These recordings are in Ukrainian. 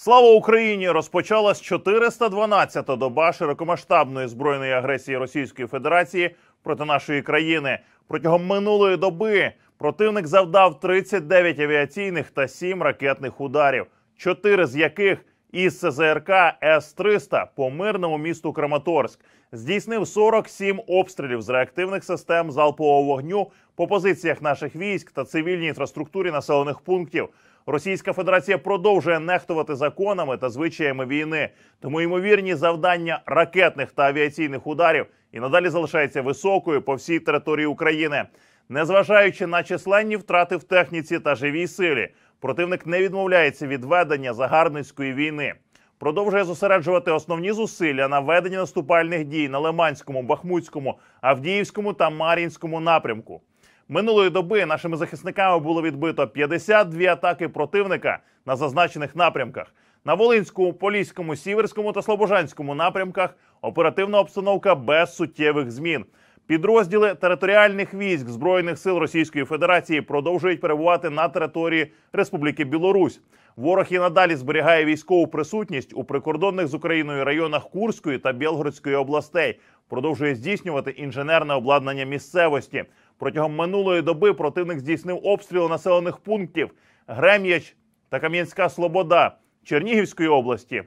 Слава Україні! Розпочалась 412-та доба широкомасштабної збройної агресії Російської Федерації проти нашої країни. Протягом минулої доби противник завдав 39 авіаційних та 7 ракетних ударів, чотири з яких із СЗРК С-300 по мирному місту Краматорськ здійснив 47 обстрілів з реактивних систем залпового вогню по позиціях наших військ та цивільній інфраструктурі населених пунктів. Російська Федерація продовжує нехтувати законами та звичаями війни, тому ймовірні завдання ракетних та авіаційних ударів і надалі залишається високою по всій території України, незважаючи на численні втрати в техніці та живій силі. Противник не відмовляється від ведення загарбницької війни. Продовжує зосереджувати основні зусилля на веденні наступальних дій на Лиманському, Бахмутському, Авдіївському та Мар'їнському напрямку. Минулої доби нашими захисниками було відбито 52 атаки противника на зазначених напрямках. На Волинському, Поліському, Сіверському та Слобожанському напрямках оперативна обстановка без суттєвих змін. Підрозділи територіальних військ збройних сил Російської Федерації продовжують перебувати на території Республіки Білорусь. Ворог і надалі зберігає військову присутність у прикордонних з Україною районах Курської та Білгородської областей. Продовжує здійснювати інженерне обладнання місцевості. Протягом минулої доби противник здійснив обстріли населених пунктів Грем'яч та Кам'янська Слобода Чернігівської області,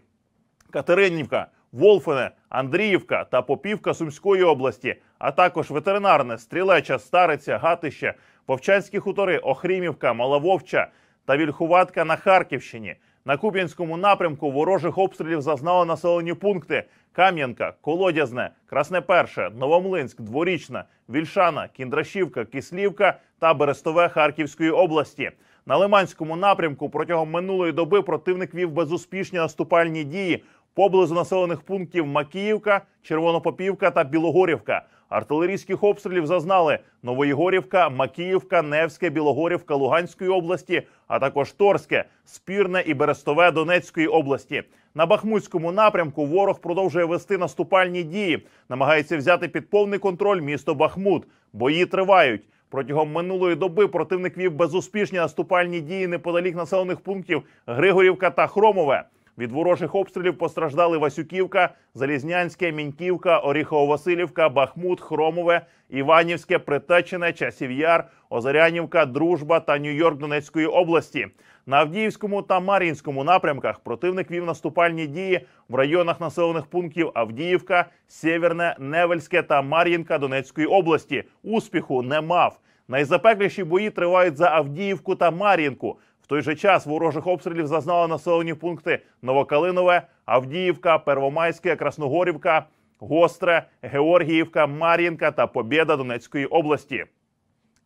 Катеринівка, Волфене. Андріївка та Попівка Сумської області, а також ветеринарне, стрілеча, стариця, гатище, Повчанські хутори, Охрімівка, Малововча та Вільхуватка на Харківщині. На Куб'янському напрямку ворожих обстрілів зазнали населені пункти: Кам'янка, Колодязне, Красне Перше, Новомлинськ, Дворічна, Вільшана, Кіндрашівка, Кислівка та Берестове Харківської області. На Лиманському напрямку протягом минулої доби противник вів безуспішні наступальні дії поблизу населених пунктів Макіївка, Червонопопівка та Білогорівка. Артилерійських обстрілів зазнали Новоєгорівка, Макіївка, Невське, Білогорівка, Луганської області, а також Торське, Спірне і Берестове Донецької області. На Бахмутському напрямку ворог продовжує вести наступальні дії, намагається взяти під повний контроль місто Бахмут. Бої тривають. Протягом минулої доби противник вів безуспішні наступальні дії неподалік населених пунктів Григорівка та Хромове. Від ворожих обстрілів постраждали Васюківка, Залізнянське, Міньківка, Оріхово-Василівка, Бахмут, Хромове, Іванівське, Притечене, Часів'яр, Озарянівка, Дружба та Нью-Йорк Донецької області. На Авдіївському та Мар'їнському напрямках противник вів наступальні дії в районах населених пунктів Авдіївка, Сєвєрне, Невельське та Мар'їнка Донецької області. Успіху не мав. Найзапекліші бої тривають за Авдіївку та Мар'їнку. В той же час ворожих обстрілів зазнали населені пункти Новокалинове, Авдіївка, Первомайське, Красногорівка, Гостре, Георгіївка, Мар'їнка та Побєда Донецької області.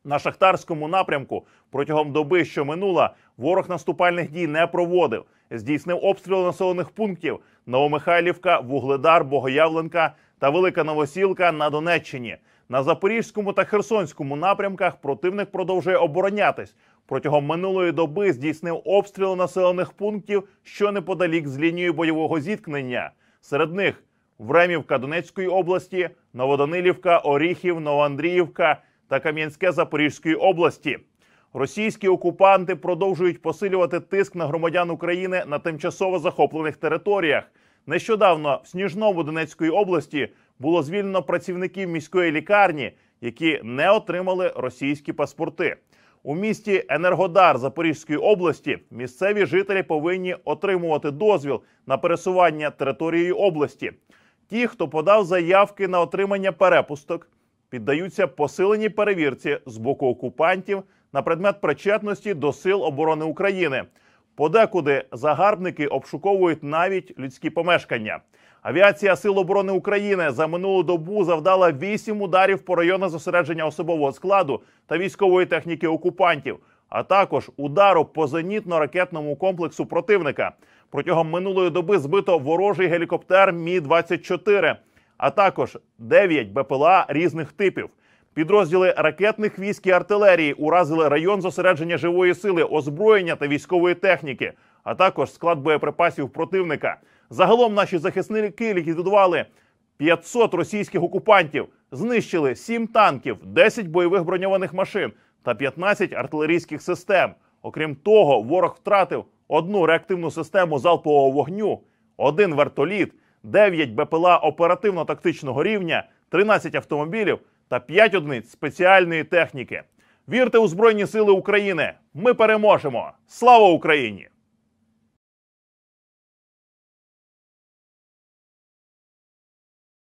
На шахтарському напрямку протягом доби, що минула, ворог наступальних дій не проводив. Здійснив обстріли населених пунктів Новомихайлівка, Вугледар, Богоявленка, та Велика Новосілка на Донеччині. На Запорізькому та Херсонському напрямках противник продовжує оборонятись. Протягом минулої доби здійснив обстріли населених пунктів, що неподалік з лінією бойового зіткнення. Серед них Времівка Донецької області, Новоданилівка, Оріхів, Новоандріївка та Кам'янське Запорізької області. Російські окупанти продовжують посилювати тиск на громадян України на тимчасово захоплених територіях. Нещодавно в Сніжному Донецької області було звільнено працівників міської лікарні, які не отримали російські паспорти. У місті Енергодар Запорізької області місцеві жителі повинні отримувати дозвіл на пересування територією області. Ті, хто подав заявки на отримання перепусток, піддаються посиленій перевірці з боку окупантів на предмет причетності до сил оборони України. Подекуди загарбники обшуковують навіть людські помешкання. Авіація Сил оборони України за минулу добу завдала вісім ударів по районах зосередження особового складу та військової техніки окупантів, а також удару по зенітно-ракетному комплексу противника. Протягом минулої доби збито ворожий гелікоптер Мі 24 а також 9 БПЛА різних типів. Підрозділи ракетних військ і артилерії уразили район зосередження живої сили, озброєння та військової техніки, а також склад боєприпасів противника. Загалом наші захисники ліквідували 500 російських окупантів, знищили 7 танків, 10 бойових броньованих машин та 15 артилерійських систем. Окрім того, ворог втратив одну реактивну систему залпового вогню, один вертоліт, 9 БПЛА оперативно-тактичного рівня, 13 автомобілів та 5 одиниць спеціальної техніки. Вірте у Збройні Сили України! Ми переможемо! Слава Україні!